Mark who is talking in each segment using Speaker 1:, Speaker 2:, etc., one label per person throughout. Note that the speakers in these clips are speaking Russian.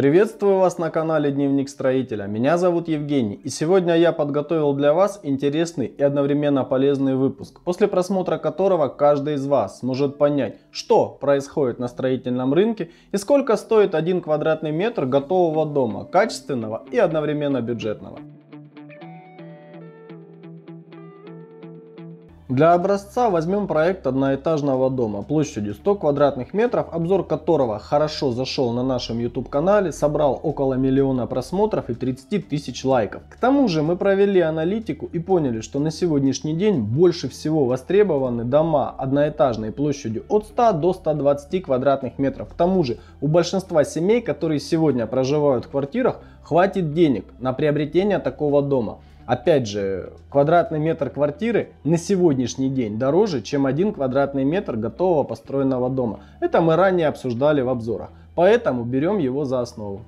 Speaker 1: Приветствую вас на канале Дневник Строителя. Меня зовут Евгений и сегодня я подготовил для вас интересный и одновременно полезный выпуск, после просмотра которого каждый из вас сможет понять, что происходит на строительном рынке и сколько стоит один квадратный метр готового дома, качественного и одновременно бюджетного. Для образца возьмем проект одноэтажного дома площадью 100 квадратных метров, обзор которого хорошо зашел на нашем YouTube канале, собрал около миллиона просмотров и 30 тысяч лайков. К тому же мы провели аналитику и поняли, что на сегодняшний день больше всего востребованы дома одноэтажной площадью от 100 до 120 квадратных метров. К тому же у большинства семей, которые сегодня проживают в квартирах, хватит денег на приобретение такого дома. Опять же, квадратный метр квартиры на сегодняшний день дороже, чем один квадратный метр готового построенного дома. Это мы ранее обсуждали в обзорах, поэтому берем его за основу.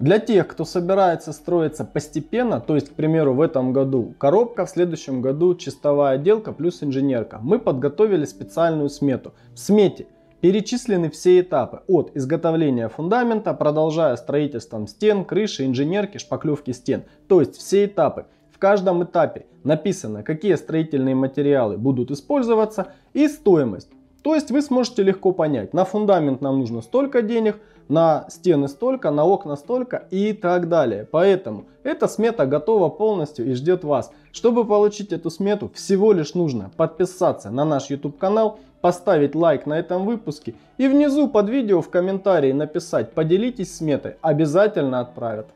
Speaker 1: Для тех, кто собирается строиться постепенно, то есть, к примеру, в этом году коробка, в следующем году чистовая отделка плюс инженерка, мы подготовили специальную смету. В смете Перечислены все этапы от изготовления фундамента, продолжая строительством стен, крыши, инженерки, шпаклевки стен. То есть все этапы. В каждом этапе написано, какие строительные материалы будут использоваться и стоимость. То есть вы сможете легко понять, на фундамент нам нужно столько денег, на стены столько, на окна столько и так далее. Поэтому эта смета готова полностью и ждет вас. Чтобы получить эту смету, всего лишь нужно подписаться на наш YouTube канал, поставить лайк на этом выпуске и внизу под видео в комментарии написать «Поделитесь сметой», обязательно отправят.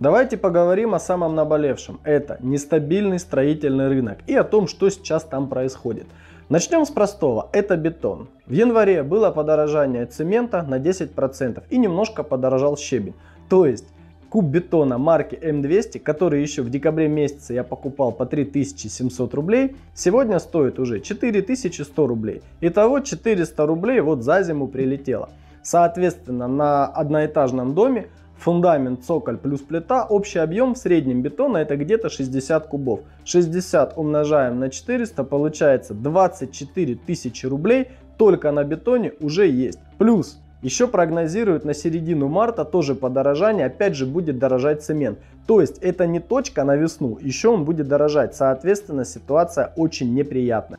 Speaker 1: Давайте поговорим о самом наболевшем. Это нестабильный строительный рынок и о том, что сейчас там происходит. Начнем с простого, это бетон. В январе было подорожание цемента на 10% и немножко подорожал щебень. То есть куб бетона марки М200, который еще в декабре месяце я покупал по 3700 рублей, сегодня стоит уже 4100 рублей. Итого 400 рублей вот за зиму прилетело. Соответственно, на одноэтажном доме фундамент, цоколь плюс плита, общий объем в среднем бетона это где-то 60 кубов. 60 умножаем на 400, получается 24 тысячи рублей только на бетоне уже есть. Плюс еще прогнозируют на середину марта тоже подорожание, опять же будет дорожать цемент. То есть это не точка на весну, еще он будет дорожать, соответственно ситуация очень неприятная.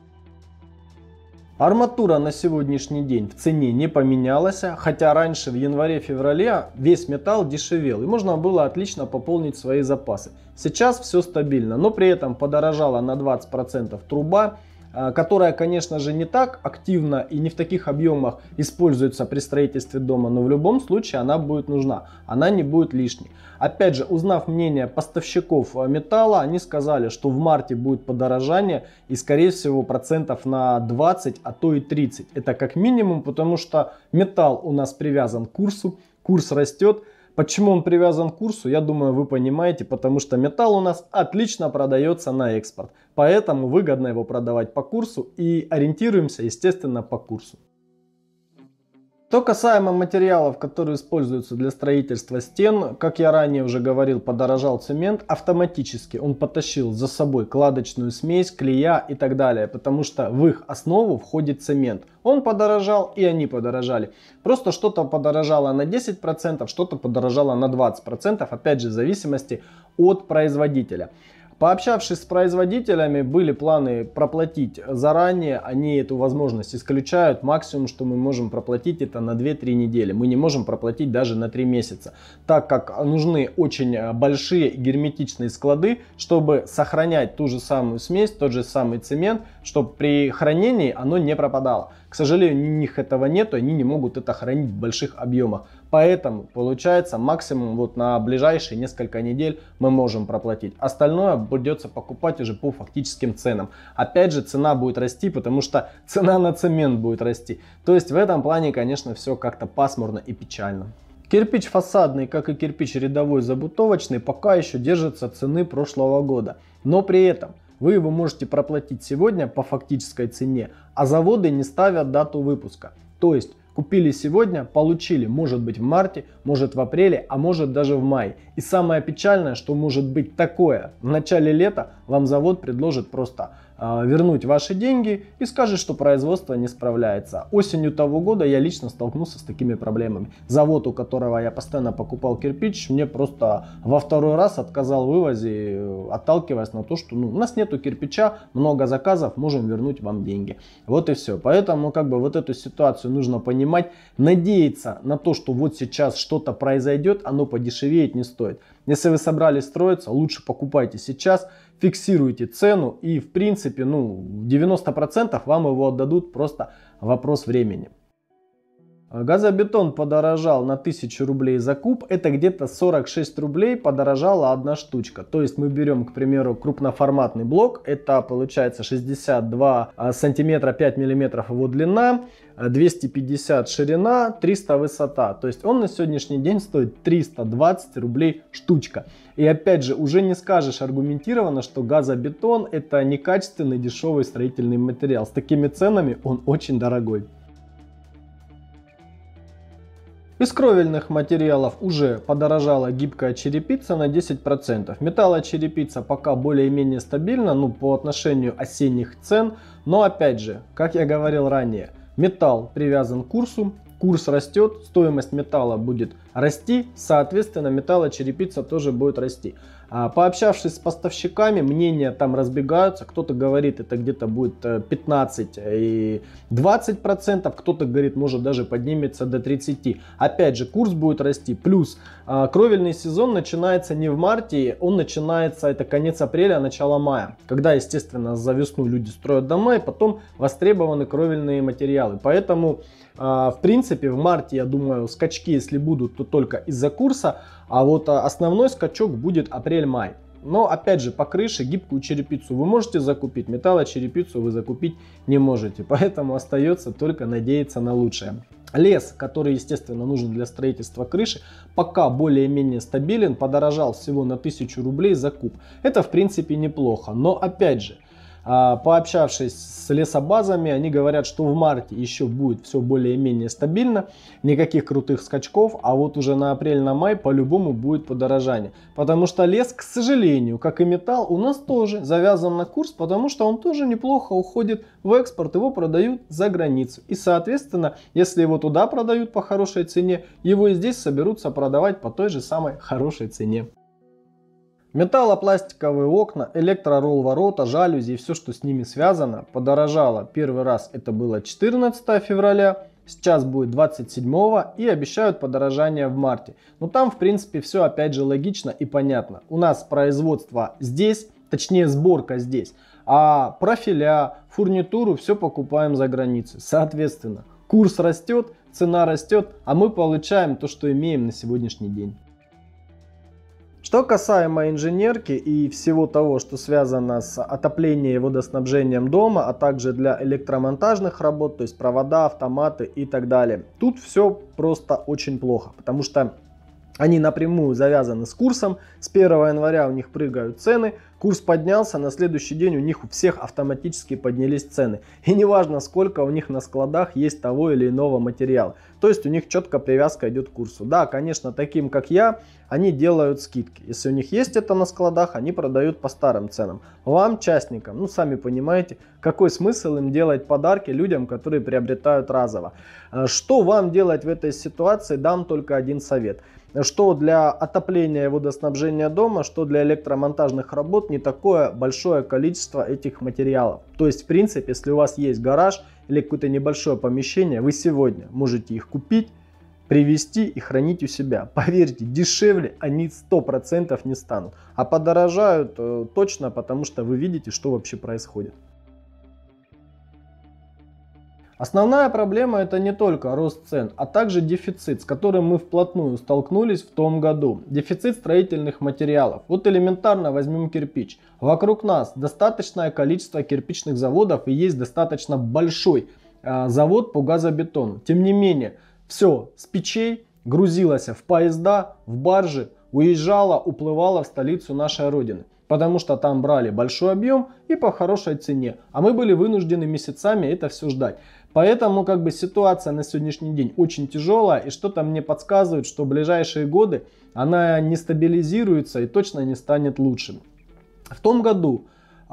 Speaker 1: Арматура на сегодняшний день в цене не поменялась, хотя раньше в январе-феврале весь металл дешевел и можно было отлично пополнить свои запасы. Сейчас все стабильно, но при этом подорожала на 20% труба, а, которая, конечно же, не так активно и не в таких объемах используется при строительстве дома, но в любом случае она будет нужна, она не будет лишней. Опять же, узнав мнение поставщиков а, металла, они сказали, что в марте будет подорожание и, скорее всего, процентов на 20, а то и 30. Это как минимум, потому что металл у нас привязан к курсу, курс растет, Почему он привязан к курсу, я думаю, вы понимаете, потому что металл у нас отлично продается на экспорт. Поэтому выгодно его продавать по курсу и ориентируемся, естественно, по курсу. Что касаемо материалов, которые используются для строительства стен, как я ранее уже говорил, подорожал цемент, автоматически он потащил за собой кладочную смесь, клея и так далее, потому что в их основу входит цемент. Он подорожал и они подорожали. Просто что-то подорожало на 10%, что-то подорожало на 20%, опять же в зависимости от производителя. Пообщавшись с производителями, были планы проплатить заранее, они эту возможность исключают. Максимум, что мы можем проплатить, это на 2-3 недели. Мы не можем проплатить даже на 3 месяца, так как нужны очень э, большие герметичные склады, чтобы сохранять ту же самую смесь, тот же самый цемент, чтобы при хранении оно не пропадало. К сожалению, у них этого нет, они не могут это хранить в больших объемах. Поэтому получается максимум вот на ближайшие несколько недель мы можем проплатить. Остальное придется покупать уже по фактическим ценам. Опять же цена будет расти, потому что цена на цемент будет расти. То есть в этом плане, конечно, все как-то пасмурно и печально. Кирпич фасадный, как и кирпич рядовой забутовочный, пока еще держится цены прошлого года. Но при этом вы его можете проплатить сегодня по фактической цене, а заводы не ставят дату выпуска. То есть Купили сегодня, получили, может быть в марте, может в апреле, а может даже в мае. И самое печальное, что может быть такое, в начале лета вам завод предложит просто Э, вернуть ваши деньги и скажет, что производство не справляется. Осенью того года я лично столкнулся с такими проблемами. Завод, у которого я постоянно покупал кирпич, мне просто во второй раз отказал в вывозе, э, отталкиваясь на то, что ну, у нас нету кирпича, много заказов, можем вернуть вам деньги. Вот и все. Поэтому как бы вот эту ситуацию нужно понимать, надеяться на то, что вот сейчас что-то произойдет, оно подешевеет не стоит. Если вы собрались строиться, лучше покупайте сейчас, фиксируйте цену и в принципе ну 90% вам его отдадут просто вопрос времени. А, газобетон подорожал на 1000 рублей за куб, это где-то 46 рублей подорожала одна штучка. То есть мы берем, к примеру, крупноформатный блок, это получается 62 а, сантиметра 5 миллиметров его длина, 250 а, ширина, 300 высота. То есть он на сегодняшний день стоит 320 рублей штучка. И опять же, уже не скажешь аргументированно, что газобетон это некачественный дешевый строительный материал. С такими ценами он очень дорогой. Из кровельных материалов уже подорожала гибкая черепица на 10%. Металлочерепица пока более-менее стабильна, ну по отношению осенних цен, но опять же, как я говорил ранее, металл привязан к курсу, курс растет, стоимость металла будет расти, соответственно металлочерепица тоже будет расти. А, пообщавшись с поставщиками, мнения там разбегаются. Кто-то говорит, это где-то будет 15 э, и 20 процентов, кто-то говорит, может даже поднимется до 30. Опять же, курс будет расти. Плюс а, кровельный сезон начинается не в марте, он начинается, это конец апреля, начало мая, когда, естественно, за весну люди строят дома и потом востребованы кровельные материалы. Поэтому, а, в принципе, в марте, я думаю, скачки, если будут, то только из-за курса. А вот а, основной скачок будет апрель-май. Но опять же, по крыше гибкую черепицу вы можете закупить, металлочерепицу вы закупить не можете. Поэтому остается только надеяться на лучшее. Лес, который, естественно, нужен для строительства крыши, пока более-менее стабилен, подорожал всего на 1000 рублей за куб. Это, в принципе, неплохо. Но, опять же, а, пообщавшись с лесобазами, они говорят, что в марте еще будет все более-менее стабильно, никаких крутых скачков, а вот уже на апрель, на май по-любому будет подорожание. Потому что лес, к сожалению, как и металл, у нас тоже завязан на курс, потому что он тоже неплохо уходит в экспорт, его продают за границу. И соответственно, если его туда продают по хорошей цене, его и здесь соберутся продавать по той же самой хорошей цене. Металлопластиковые окна, электроролл ворота, жалюзи и все, что с ними связано, подорожало. Первый раз это было 14 февраля, сейчас будет 27 и обещают подорожание в марте. Но ну, там, в принципе, все опять же логично и понятно. У нас производство здесь, точнее сборка здесь, а профиля, фурнитуру все покупаем за границей. Соответственно, курс растет, цена растет, а мы получаем то, что имеем на сегодняшний день. Что касаемо инженерки и всего того, что связано с отоплением и водоснабжением дома, а также для электромонтажных работ, то есть провода, автоматы и так далее. Тут все просто очень плохо, потому что они напрямую завязаны с курсом, с 1 января у них прыгают цены, курс поднялся, на следующий день у них у всех автоматически поднялись цены. И неважно, сколько у них на складах есть того или иного материала. То есть у них четко привязка идет к курсу. Да, конечно, таким как я, они делают скидки. Если у них есть это на складах, они продают по старым ценам. Вам, частникам, ну сами понимаете, какой смысл им делать подарки людям, которые приобретают разово. Э, что вам делать в этой ситуации, дам только один совет – что для отопления и водоснабжения дома, что для электромонтажных работ не такое большое количество этих материалов. То есть, в принципе, если у вас есть гараж или какое-то небольшое помещение, вы сегодня можете их купить, привезти и хранить у себя. Поверьте, дешевле они 100% не станут. А подорожают э, точно, потому что вы видите, что вообще происходит. Основная проблема это не только рост цен, а также дефицит, с которым мы вплотную столкнулись в том году. Дефицит строительных материалов. Вот элементарно возьмем кирпич. Вокруг нас достаточное количество кирпичных заводов и есть достаточно большой э, завод по газобетону. Тем не менее, все с печей грузилось в поезда, в баржи, уезжало, уплывало в столицу нашей Родины потому что там брали большой объем и по хорошей цене, а мы были вынуждены месяцами это все ждать. Поэтому как бы ситуация на сегодняшний день очень тяжелая и что-то мне подсказывает, что в ближайшие годы она не стабилизируется и точно не станет лучшим. В том году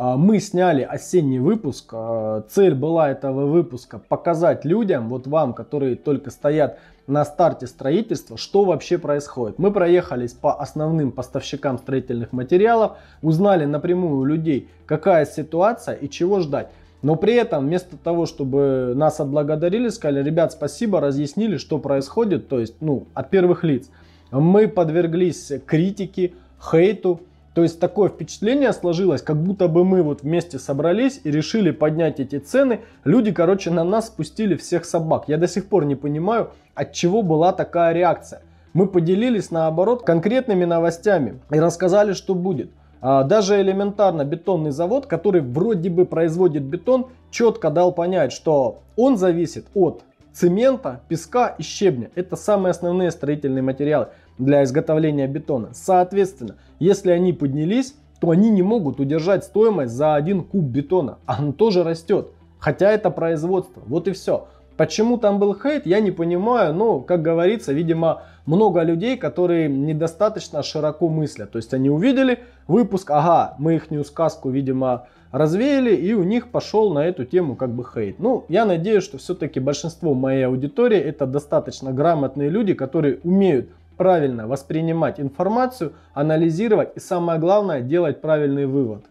Speaker 1: а, мы сняли осенний выпуск. А, цель была этого выпуска показать людям, вот вам, которые только стоят на старте строительства, что вообще происходит. Мы проехались по основным поставщикам строительных материалов, узнали напрямую у людей, какая ситуация и чего ждать. Но при этом, вместо того, чтобы нас отблагодарили, сказали, ребят, спасибо, разъяснили, что происходит, то есть, ну, от первых лиц, мы подверглись критике, хейту, то есть такое впечатление сложилось, как будто бы мы вот вместе собрались и решили поднять эти цены. Люди, короче, на нас спустили всех собак. Я до сих пор не понимаю, от чего была такая реакция. Мы поделились, наоборот, конкретными новостями и рассказали, что будет. А, даже элементарно бетонный завод, который вроде бы производит бетон, четко дал понять, что он зависит от цемента, песка и щебня. Это самые основные строительные материалы для изготовления бетона. Соответственно, если они поднялись, то они не могут удержать стоимость за один куб бетона. Он тоже растет, хотя это производство. Вот и все. Почему там был хейт, я не понимаю, но, как говорится, видимо, много людей, которые недостаточно широко мыслят. То есть они увидели выпуск, ага, мы их сказку, видимо, развеяли, и у них пошел на эту тему как бы хейт. Ну, я надеюсь, что все-таки большинство моей аудитории это достаточно грамотные люди, которые умеют правильно воспринимать информацию, анализировать и самое главное делать правильный вывод.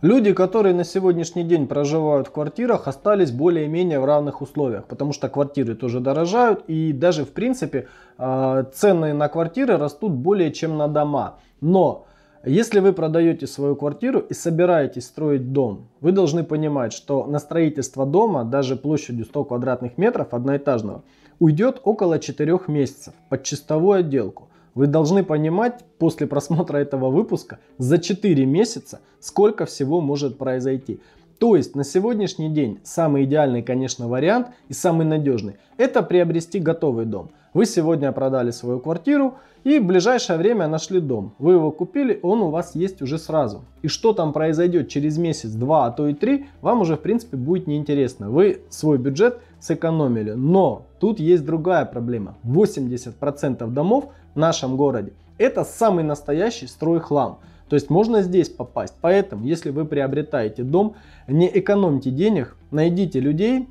Speaker 1: Люди, которые на сегодняшний день проживают в квартирах, остались более-менее в равных условиях, потому что квартиры тоже дорожают и даже в принципе э, цены на квартиры растут более чем на дома. Но если вы продаете свою квартиру и собираетесь строить дом, вы должны понимать, что на строительство дома, даже площадью 100 квадратных метров одноэтажного, уйдет около 4 месяцев под чистовую отделку. Вы должны понимать после просмотра этого выпуска за 4 месяца, сколько всего может произойти. То есть на сегодняшний день самый идеальный, конечно, вариант и самый надежный – это приобрести готовый дом. Вы сегодня продали свою квартиру и в ближайшее время нашли дом. Вы его купили, он у вас есть уже сразу. И что там произойдет через месяц, два, а то и три, вам уже в принципе будет неинтересно. Вы свой бюджет сэкономили. Но Тут есть другая проблема. 80% домов в нашем городе это самый настоящий стройхлам. То есть можно здесь попасть. Поэтому, если вы приобретаете дом, не экономьте денег, найдите людей,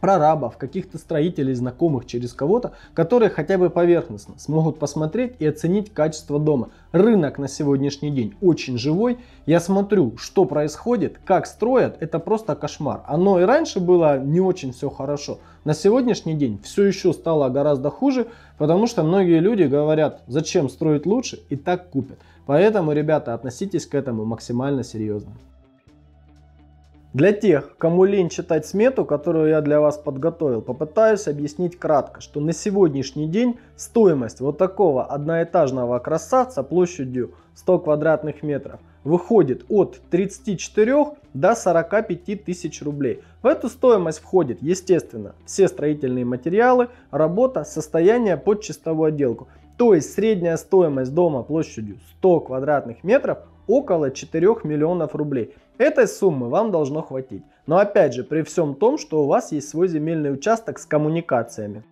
Speaker 1: прорабов, каких-то строителей, знакомых через кого-то, которые хотя бы поверхностно смогут посмотреть и оценить качество дома. Рынок на сегодняшний день очень живой. Я смотрю, что происходит, как строят, это просто кошмар. Оно и раньше было не очень все хорошо, на сегодняшний день все еще стало гораздо хуже, потому что многие люди говорят, зачем строить лучше и так купят. Поэтому, ребята, относитесь к этому максимально серьезно. Для тех, кому лень читать смету, которую я для вас подготовил, попытаюсь объяснить кратко, что на сегодняшний день стоимость вот такого одноэтажного красавца площадью 100 квадратных метров выходит от 34 до 45 тысяч рублей. В эту стоимость входит, естественно, все строительные материалы, работа, состояние под чистовую отделку. То есть средняя стоимость дома площадью 100 квадратных метров около 4 миллионов рублей. Этой суммы вам должно хватить. Но опять же, при всем том, что у вас есть свой земельный участок с коммуникациями.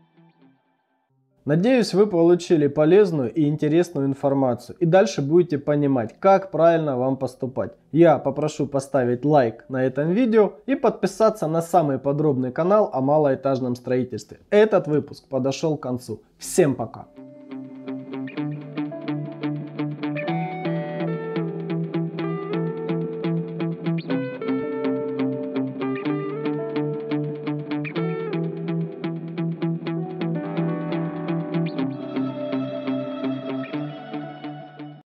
Speaker 1: Надеюсь, вы получили полезную и интересную информацию и дальше будете понимать, как правильно вам поступать. Я попрошу поставить лайк на этом видео и подписаться на самый подробный канал о малоэтажном строительстве. Этот выпуск подошел к концу. Всем пока!